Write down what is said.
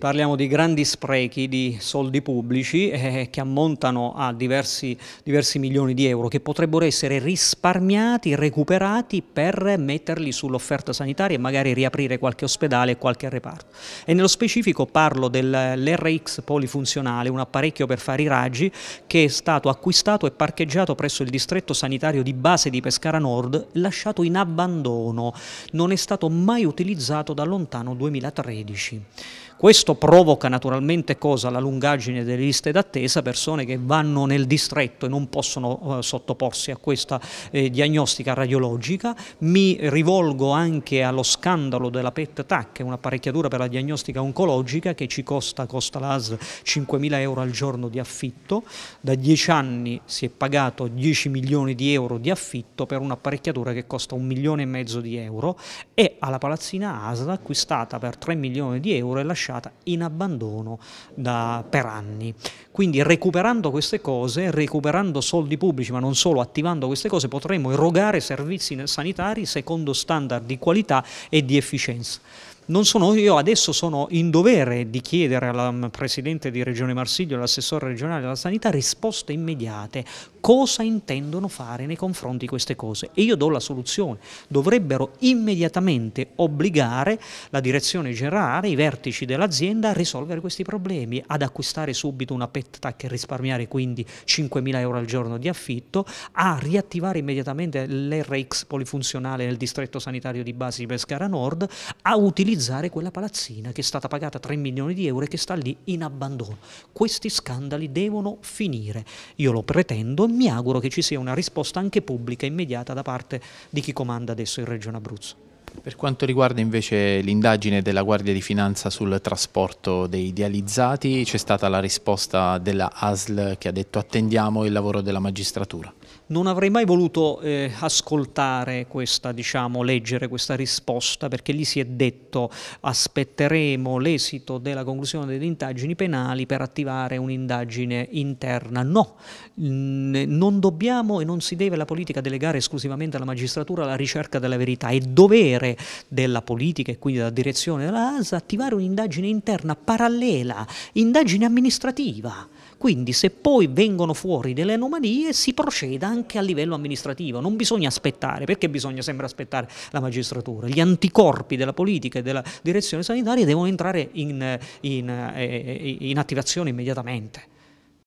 Parliamo di grandi sprechi di soldi pubblici eh, che ammontano a diversi, diversi, milioni di euro che potrebbero essere risparmiati, recuperati per metterli sull'offerta sanitaria e magari riaprire qualche ospedale e qualche reparto. E nello specifico parlo dell'RX polifunzionale, un apparecchio per fare i raggi che è stato acquistato e parcheggiato presso il distretto sanitario di base di Pescara Nord, lasciato in abbandono, non è stato mai utilizzato da lontano 2013. Questo questo provoca naturalmente cosa? La lungaggine delle liste d'attesa, persone che vanno nel distretto e non possono eh, sottoporsi a questa eh, diagnostica radiologica. Mi rivolgo anche allo scandalo della PET-TAC, un'apparecchiatura per la diagnostica oncologica che ci costa, costa l'AS 5.000 euro al giorno di affitto. Da 10 anni si è pagato 10 milioni di euro di affitto per un'apparecchiatura che costa un milione e mezzo di euro e alla palazzina ASL acquistata per 3 milioni di euro e lasciata in abbandono da, per anni. Quindi recuperando queste cose, recuperando soldi pubblici, ma non solo, attivando queste cose, potremo erogare servizi sanitari secondo standard di qualità e di efficienza non sono io adesso, sono in dovere di chiedere al mm, Presidente di Regione Marsiglio, all'assessore regionale della sanità, risposte immediate. Cosa intendono fare nei confronti di queste cose? E io do la soluzione. Dovrebbero immediatamente obbligare la direzione generale, i vertici dell'azienda a risolvere questi problemi, ad acquistare subito una pet tac e risparmiare quindi 5.000 euro al giorno di affitto, a riattivare immediatamente l'RX polifunzionale nel distretto sanitario di base di Pescara Nord, a utilizzare utilizzare quella palazzina che è stata pagata 3 milioni di euro e che sta lì in abbandono. Questi scandali devono finire. Io lo pretendo e mi auguro che ci sia una risposta anche pubblica immediata da parte di chi comanda adesso in Regione Abruzzo. Per quanto riguarda invece l'indagine della Guardia di Finanza sul trasporto dei dializzati, c'è stata la risposta della ASL che ha detto attendiamo il lavoro della magistratura non avrei mai voluto eh, ascoltare questa, diciamo, leggere questa risposta, perché lì si è detto aspetteremo l'esito della conclusione delle indagini penali per attivare un'indagine interna. No, non dobbiamo e non si deve la politica delegare esclusivamente alla magistratura la ricerca della verità, è dovere della politica e quindi della direzione della ASA attivare un'indagine interna parallela, indagine amministrativa. Quindi se poi vengono fuori delle anomalie si procede ed anche a livello amministrativo. Non bisogna aspettare, perché bisogna sempre aspettare la magistratura? Gli anticorpi della politica e della direzione sanitaria devono entrare in, in, eh, eh, in attivazione immediatamente.